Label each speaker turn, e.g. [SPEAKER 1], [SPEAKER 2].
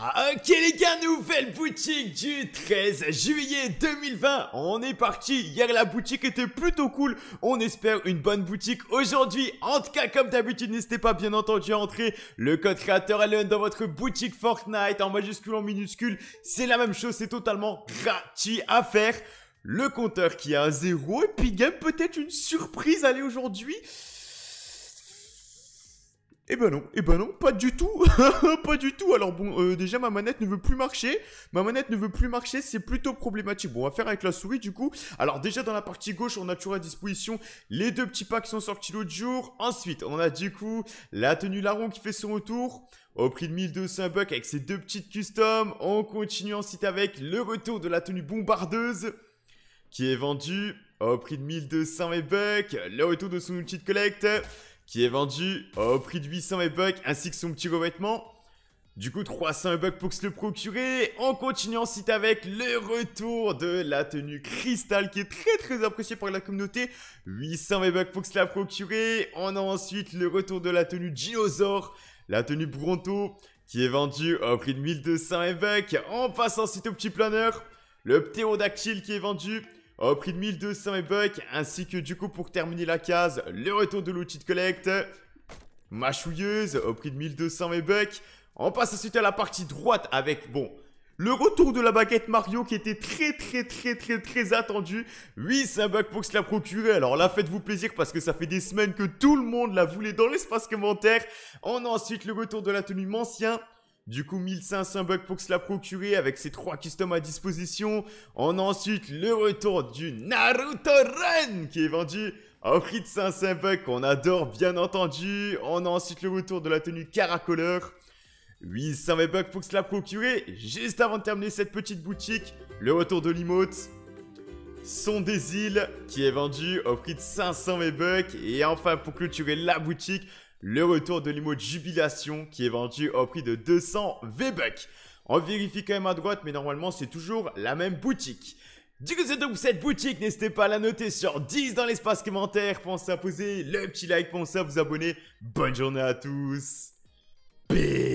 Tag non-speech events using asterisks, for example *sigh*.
[SPEAKER 1] Ah, ok les gars, nouvelle boutique du 13 juillet 2020 On est parti, hier la boutique était plutôt cool On espère une bonne boutique aujourd'hui En tout cas comme d'habitude n'hésitez pas bien entendu à entrer Le code créateur Allen dans votre boutique Fortnite En majuscule, en minuscule C'est la même chose, c'est totalement gratuit à faire Le compteur qui a à zéro Et puis game peut-être une surprise aller aujourd'hui eh ben non, et eh ben non, pas du tout, *laughs* pas du tout. Alors bon, euh, déjà ma manette ne veut plus marcher, ma manette ne veut plus marcher, c'est plutôt problématique. Bon, on va faire avec la souris du coup. Alors déjà dans la partie gauche, on a toujours à disposition les deux petits packs qui sont sortis l'autre jour. Ensuite, on a du coup la tenue Laron qui fait son retour au prix de 1200 bucks avec ses deux petites customs. On continue ensuite avec le retour de la tenue bombardeuse qui est vendue au prix de 1200 bucks. Le retour de son outil de collecte qui est vendu au prix de 800 e ainsi que son petit revêtement. Du coup, 300 e pour se le procurer. On continue ensuite avec le retour de la tenue cristal qui est très très appréciée par la communauté. 800 e pour se la procurer. On a ensuite le retour de la tenue dinosaure, la tenue Bronto qui est vendue au prix de 1200 e On passe ensuite au petit planeur, le ptérodactyle qui est vendu au prix de 1200 bucks, ainsi que du coup pour terminer la case, le retour de l'outil de collecte, chouilleuse, au prix de 1200 bucks. On passe ensuite à la partie droite avec, bon, le retour de la baguette Mario qui était très très très très très attendu. Oui, c'est un bug pour se la procurer. Alors là, faites-vous plaisir parce que ça fait des semaines que tout le monde la voulait dans l'espace commentaire. On a ensuite le retour de la tenue Mancien. Du coup, 1500 bucks pour se la procurer avec ses trois customs à disposition. On a ensuite le retour du Naruto Run qui est vendu au prix de 500 bucks. On adore, bien entendu. On a ensuite le retour de la tenue caracoleur. 800 bucks pour se la procurer. Juste avant de terminer cette petite boutique, le retour de l'emote. Son des îles qui est vendu au prix de 500 bucks. Et enfin, pour clôturer la boutique, le retour de l'IMO Jubilation qui est vendu au prix de 200 V-Bucks. On vérifie quand même à droite, mais normalement c'est toujours la même boutique. Du coup, c'est donc cette boutique, n'hésitez pas à la noter sur 10 dans l'espace commentaire. Pensez à poser le petit like, pensez à vous abonner. Bonne journée à tous. Peace